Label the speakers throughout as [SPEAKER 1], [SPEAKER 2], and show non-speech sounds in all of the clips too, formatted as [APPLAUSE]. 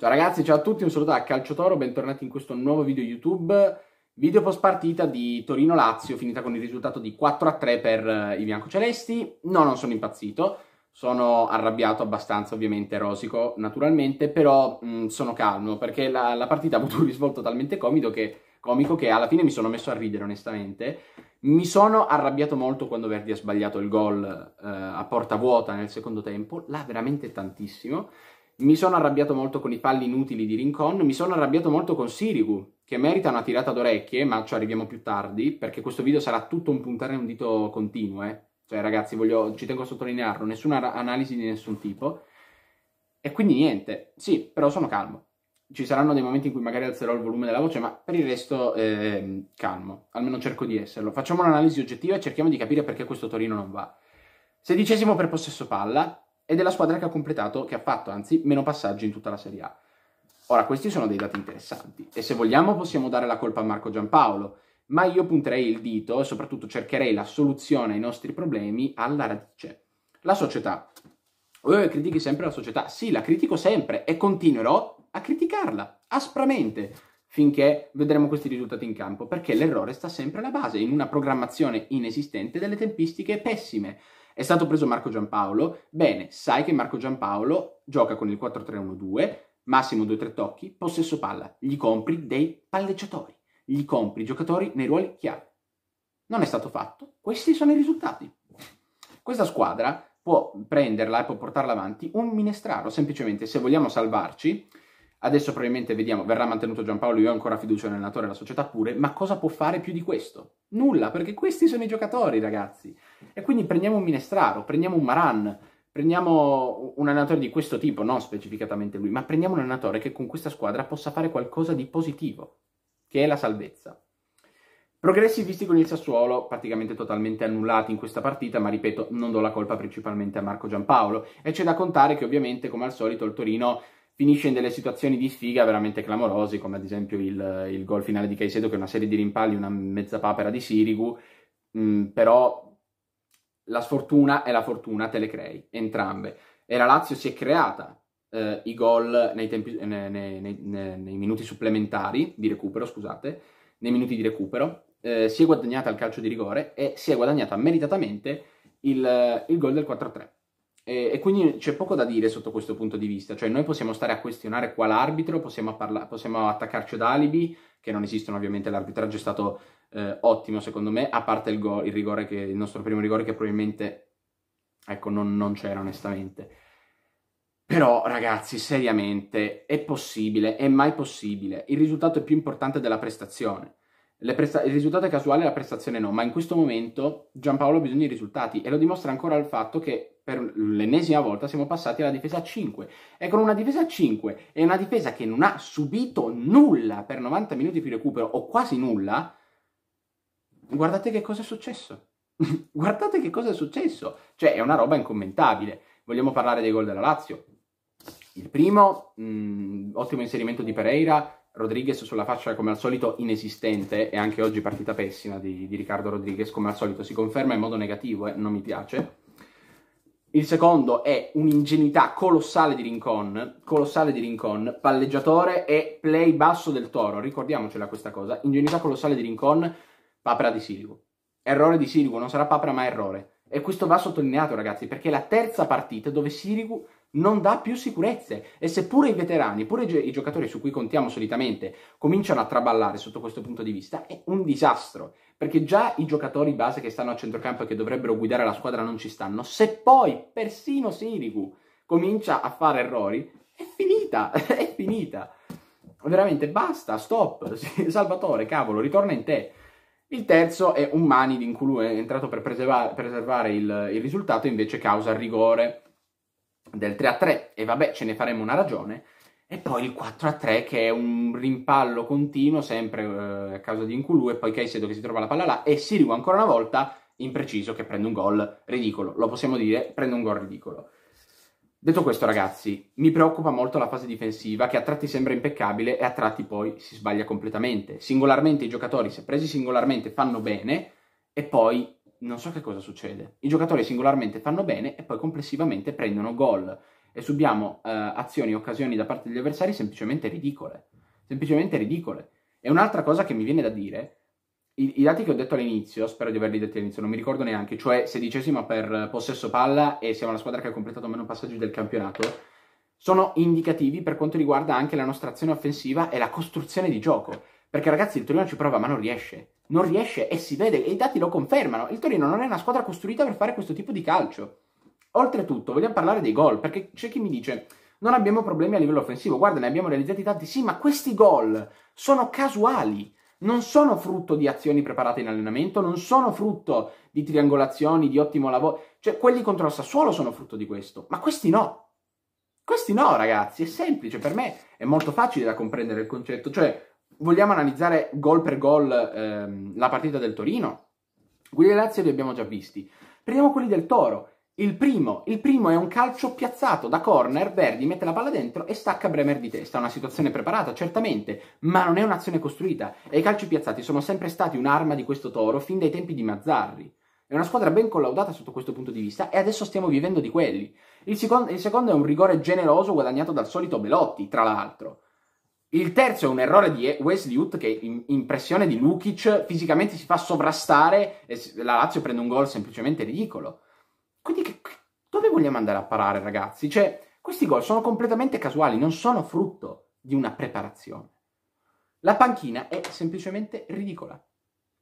[SPEAKER 1] Ciao ragazzi, ciao a tutti, un saluto da Calciotoro, bentornati in questo nuovo video YouTube. Video post partita di Torino-Lazio, finita con il risultato di 4-3 per eh, i biancocelesti. No, non sono impazzito, sono arrabbiato abbastanza, ovviamente rosico naturalmente, però mh, mm, sono calmo perché la, la, partita ha avuto un risvolto talmente comico che, comico che alla fine mi sono messo a ridere onestamente. Mi sono arrabbiato molto quando Verdi ha sbagliato il gol eh, a porta vuota nel secondo tempo, là veramente tantissimo mi sono arrabbiato molto con i falli inutili di Rincon, mi sono arrabbiato molto con Sirigu, che merita una tirata d'orecchie, ma ci arriviamo più tardi, perché questo video sarà tutto un puntare un dito continuo, eh. Cioè, ragazzi, voglio, ci tengo a sottolinearlo, nessuna analisi di nessun tipo. E quindi niente, sì, però sono calmo. Ci saranno dei momenti in cui magari alzerò il volume della voce, ma per il resto eh, calmo, almeno cerco di esserlo. Facciamo un'analisi oggettiva e cerchiamo di capire perché questo Torino non va. Sedicesimo per possesso palla, ed è la squadra che ha completato, che ha fatto anzi meno passaggi in tutta la Serie A. Ora, questi sono dei dati interessanti e se vogliamo possiamo dare la colpa a Marco Giampaolo, ma io punterei il dito e soprattutto cercherei la soluzione ai nostri problemi alla radice. La società. Voi critichi sempre la società. Sì, la critico sempre e continuerò a criticarla aspramente finché vedremo questi risultati in campo, perché l'errore sta sempre alla base, in una programmazione inesistente delle tempistiche pessime. È stato preso Marco Giampaolo. Bene, sai che Marco Giampaolo gioca con il 4-3-1-2, massimo 2-3 tocchi, possesso palla. Gli compri dei palleggiatori, gli compri giocatori nei ruoli chiave. Non è stato fatto, questi sono i risultati. Questa squadra può prenderla e può portarla avanti un minestraro, semplicemente se vogliamo salvarci Adesso probabilmente vediamo, verrà mantenuto Giampaolo, io ho ancora fiducia nell'allenatore e nella società pure, ma cosa può fare più di questo? Nulla, perché questi sono i giocatori, ragazzi. E quindi prendiamo un Minestraro, prendiamo un Maran, prendiamo un allenatore di questo tipo, non specificatamente lui, ma prendiamo un allenatore che con questa squadra possa fare qualcosa di positivo, che è la salvezza. Progressi visti con il Sassuolo praticamente totalmente annullati in questa partita, ma ripeto, non do la colpa principalmente a Marco Giampaolo. E c'è da contare che ovviamente, come al solito, il Torino finisce in delle situazioni di sfiga veramente clamorose, come ad esempio il, il gol finale di Caicedo, che è una serie di rimpalli, una mezza papera di Sirigu, mh, mm, però la sfortuna e la fortuna te le crei, entrambe. E la Lazio si è creata eh, i gol nei, tempi, ne, ne, ne, nei, minuti supplementari di recupero, scusate, nei minuti di recupero, eh, si è guadagnata il calcio di rigore e si è guadagnata meritatamente il, il gol del 4-3. E, e quindi c'è poco da dire sotto questo punto di vista, cioè noi possiamo stare a questionare qua arbitro, possiamo, parla- possiamo attaccarci ad alibi, che non esistono ovviamente, l'arbitraggio è stato eh, ottimo secondo me, a parte il, go- il, rigore che, il nostro primo rigore che probabilmente ecco, non, non c'era onestamente. Però ragazzi, seriamente, è possibile, è mai possibile. Il risultato è più importante della prestazione. Presta- il risultato è casuale, la prestazione no, ma in questo momento Giampaolo ha bisogno di risultati e lo dimostra ancora il fatto che per l'ennesima volta siamo passati alla difesa 5 e con una difesa 5 e una difesa che non ha subito nulla per 90 minuti di recupero o quasi nulla, guardate che cosa è successo. [LAUGHS] guardate che cosa è successo. Cioè è una roba incommentabile. Vogliamo parlare dei gol della Lazio. Il primo, mh, mm, ottimo inserimento di Pereira, Rodriguez sulla faccia come al solito inesistente e anche oggi partita pessima di, di Riccardo Rodriguez come al solito si conferma in modo negativo e eh? non mi piace il secondo è un'ingenuità colossale di Rincon, colossale di Rincon, palleggiatore e play basso del Toro, ricordiamocela questa cosa, ingenuità colossale di Rincon, papera di Sirigu. Errore di Sirigu, non sarà papera ma errore. E questo va sottolineato ragazzi, perché è la terza partita dove Sirigu non dà più sicurezze e seppure i veterani, pure i giocatori su cui contiamo solitamente, cominciano a traballare sotto questo punto di vista, è un disastro, perché già i giocatori base che stanno a centrocampo e che dovrebbero guidare la squadra non ci stanno, se poi persino Sirigu comincia a fare errori, è finita, [LAUGHS] è finita. Veramente basta, stop, [LAUGHS] Salvatore, cavolo, ritorna in te. Il terzo è un Mani di Inculu, è entrato per preservare, il, il risultato, invece causa rigore del 3 a 3 e vabbè ce ne faremo una ragione e poi il 4 a 3 che è un rimpallo continuo sempre eh, a causa di Inculu e poi Caicedo che si trova la palla là e Sirigu ancora una volta impreciso che prende un gol ridicolo lo possiamo dire prende un gol ridicolo detto questo ragazzi mi preoccupa molto la fase difensiva che a tratti sembra impeccabile e a tratti poi si sbaglia completamente singolarmente i giocatori se presi singolarmente fanno bene e poi non so che cosa succede. I giocatori singolarmente fanno bene e poi complessivamente prendono gol e subiamo eh, azioni e occasioni da parte degli avversari semplicemente ridicole. Semplicemente ridicole. E un'altra cosa che mi viene da dire, i, i dati che ho detto all'inizio, spero di averli detti all'inizio, non mi ricordo neanche, cioè sedicesima per possesso palla e siamo la squadra che ha completato meno passaggi del campionato, sono indicativi per quanto riguarda anche la nostra azione offensiva e la costruzione di gioco. Perché ragazzi il Torino ci prova ma non riesce non riesce e si vede, e i dati lo confermano. Il Torino non è una squadra costruita per fare questo tipo di calcio. Oltretutto, vogliamo parlare dei gol, perché c'è chi mi dice non abbiamo problemi a livello offensivo, guarda, ne abbiamo realizzati tanti, sì, ma questi gol sono casuali, non sono frutto di azioni preparate in allenamento, non sono frutto di triangolazioni, di ottimo lavoro, cioè quelli contro il Sassuolo sono frutto di questo, ma questi no. Questi no, ragazzi, è semplice, per me è molto facile da comprendere il concetto, cioè vogliamo analizzare gol per gol ehm, la partita del Torino? Quelli del Lazio li abbiamo già visti. Prendiamo quelli del Toro. Il primo, il primo, è un calcio piazzato da corner, Verdi mette la palla dentro e stacca Bremer di testa. Una situazione preparata, certamente, ma non è un'azione costruita. E i calci piazzati sono sempre stati un'arma di questo toro fin dai tempi di Mazzarri. È una squadra ben collaudata sotto questo punto di vista e adesso stiamo vivendo di quelli. Il, secondo, il secondo è un rigore generoso guadagnato dal solito Belotti, tra l'altro. Il terzo è un errore di Wesley Ut che in, in pressione di Lukic fisicamente si fa sovrastare e la Lazio prende un gol semplicemente ridicolo. Quindi che, dove vogliamo andare a parare ragazzi? Cioè questi gol sono completamente casuali, non sono frutto di una preparazione. La panchina è semplicemente ridicola.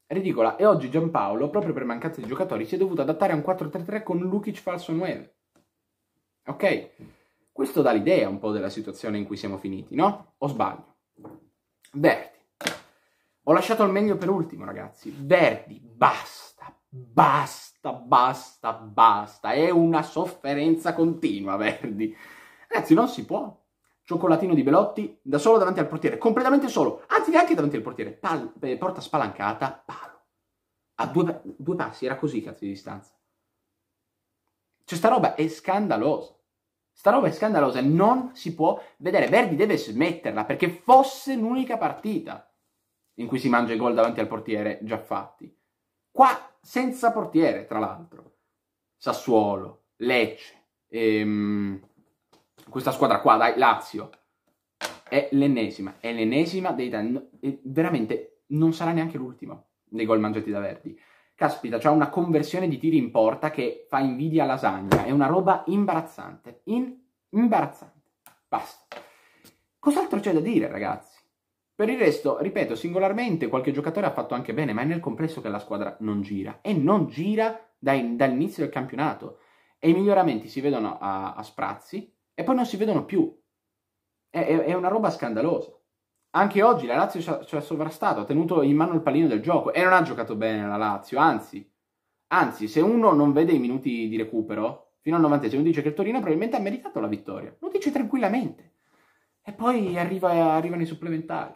[SPEAKER 1] Ridicola. E oggi Giampaolo, proprio per mancanza di giocatori, si è dovuto adattare a un 4-3-3 con Lukic falso 9. Ok? Questo dà l'idea un po' della situazione in cui siamo finiti, no? O sbaglio? Verdi. Ho lasciato il meglio per ultimo, ragazzi. Verdi, basta, basta, basta, basta. È una sofferenza continua, Verdi. Ragazzi, non si può. Cioccolatino di Belotti, da solo davanti al portiere, completamente solo, anzi neanche davanti al portiere, Pal- eh, porta spalancata, palo. A due, due passi, era così cazzo di distanza. Cioè, sta roba è scandalosa. Sta roba è scandalosa, non si può vedere. Verdi deve smetterla perché fosse l'unica partita in cui si mangia i gol davanti al portiere già fatti. Qua senza portiere, tra l'altro. Sassuolo, Lecce, ehm, questa squadra qua, dai, Lazio. È l'ennesima, è l'ennesima dei danni. Veramente non sarà neanche l'ultima dei gol mangiati da Verdi. Caspita, cioè una conversione di tiri in porta che fa invidia alla lasagna. È una roba imbarazzante. In- imbarazzante. Basta. Cos'altro c'è da dire, ragazzi? Per il resto, ripeto, singolarmente qualche giocatore ha fatto anche bene, ma è nel complesso che la squadra non gira. E non gira dai, dall'inizio del campionato. E i miglioramenti si vedono a, a, sprazzi e poi non si vedono più. è, è, è una roba scandalosa anche oggi la Lazio ci ha, sovrastato, ha tenuto in mano il pallino del gioco e non ha giocato bene la Lazio, anzi, anzi, se uno non vede i minuti di recupero, fino al 90 dice che il Torino probabilmente ha meritato la vittoria, lo dice tranquillamente. E poi arriva, arrivano i supplementari.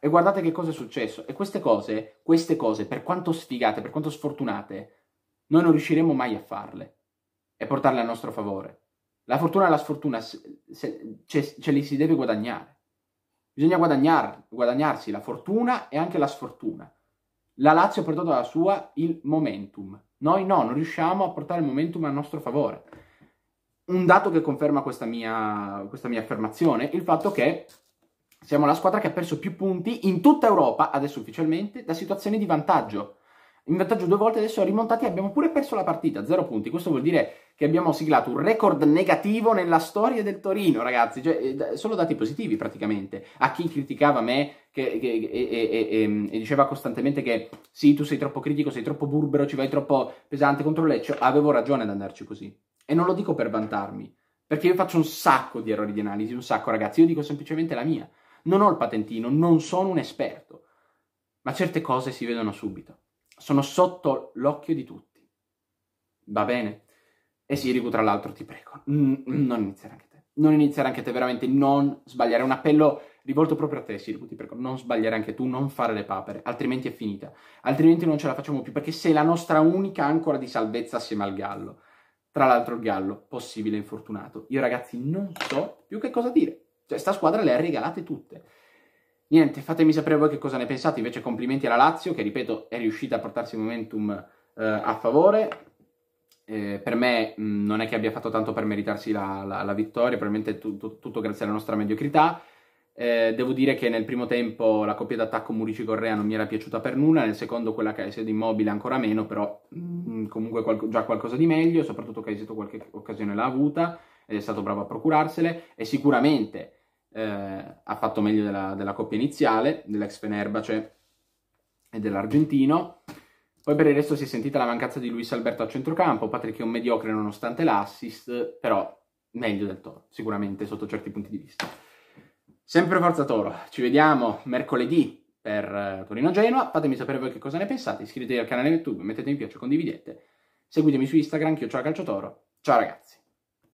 [SPEAKER 1] E guardate che cosa è successo. E queste cose, queste cose, per quanto sfigate, per quanto sfortunate, noi non riusciremo mai a farle e portarle a nostro favore. La fortuna e la sfortuna ce, ce li si deve guadagnare. Bisogna guadagnar, guadagnarsi la fortuna e anche la sfortuna. La Lazio ha portato la sua il momentum. Noi no, non riusciamo a portare il momentum a nostro favore. Un dato che conferma questa mia, questa mia affermazione è il fatto che siamo la squadra che ha perso più punti in tutta Europa, adesso ufficialmente, da situazioni di vantaggio in vantaggio due volte, adesso è rimontati abbiamo pure perso la partita, zero punti. Questo vuol dire che abbiamo siglato un record negativo nella storia del Torino, ragazzi. Cioè, eh, solo dati positivi praticamente. A chi criticava me che, che, e, e, e, ehm, e, diceva costantemente che sì, tu sei troppo critico, sei troppo burbero, ci vai troppo pesante contro il Lecce, cioè, avevo ragione ad andarci così. E non lo dico per vantarmi, perché io faccio un sacco di errori di analisi, un sacco, ragazzi. Io dico semplicemente la mia. Non ho il patentino, non sono un esperto. Ma certe cose si vedono subito sono sotto l'occhio di tutti. Va bene? E Sirigu, tra l'altro, ti prego, n- mm. non iniziare anche te. Non iniziare anche te, veramente, non sbagliare. un appello rivolto proprio a te, Sirigu, ti prego, non sbagliare anche tu, non fare le papere, altrimenti è finita. Altrimenti non ce la facciamo più, perché sei la nostra unica ancora di salvezza assieme al Gallo. Tra l'altro il Gallo, possibile infortunato. Io, ragazzi, non so più che cosa dire. Cioè, sta squadra le ha regalate tutte. Niente, fatemi sapere voi che cosa ne pensate, invece complimenti alla Lazio che, ripeto, è riuscita a portarsi il momentum eh, a favore. Eh, per me mh, mm, non è che abbia fatto tanto per meritarsi la, la, la vittoria, probabilmente tutto, tutto grazie alla nostra mediocrità. Eh, devo dire che nel primo tempo la coppia d'attacco Murici-Correa non mi era piaciuta per nulla, nel secondo quella Caicedo immobile ancora meno, però mh, mm, comunque qual- già qualcosa di meglio, soprattutto Caicedo qualche occasione l'ha avuta ed è stato bravo a procurarsele e sicuramente eh, ha fatto meglio della, della coppia iniziale, dell'ex Fenerbace cioè, e dell'argentino. Poi per il resto si è sentita la mancanza di Luis Alberto a centrocampo, Patrick è un mediocre nonostante l'assist, però meglio del Toro, sicuramente sotto certi punti di vista. Sempre Forza Toro, ci vediamo mercoledì per eh, Torino-Genoa, fatemi sapere voi che cosa ne pensate, iscrivetevi al canale YouTube, mettete mi piace, condividete, seguitemi su Instagram, che io ciao Calciotoro, ciao ragazzi!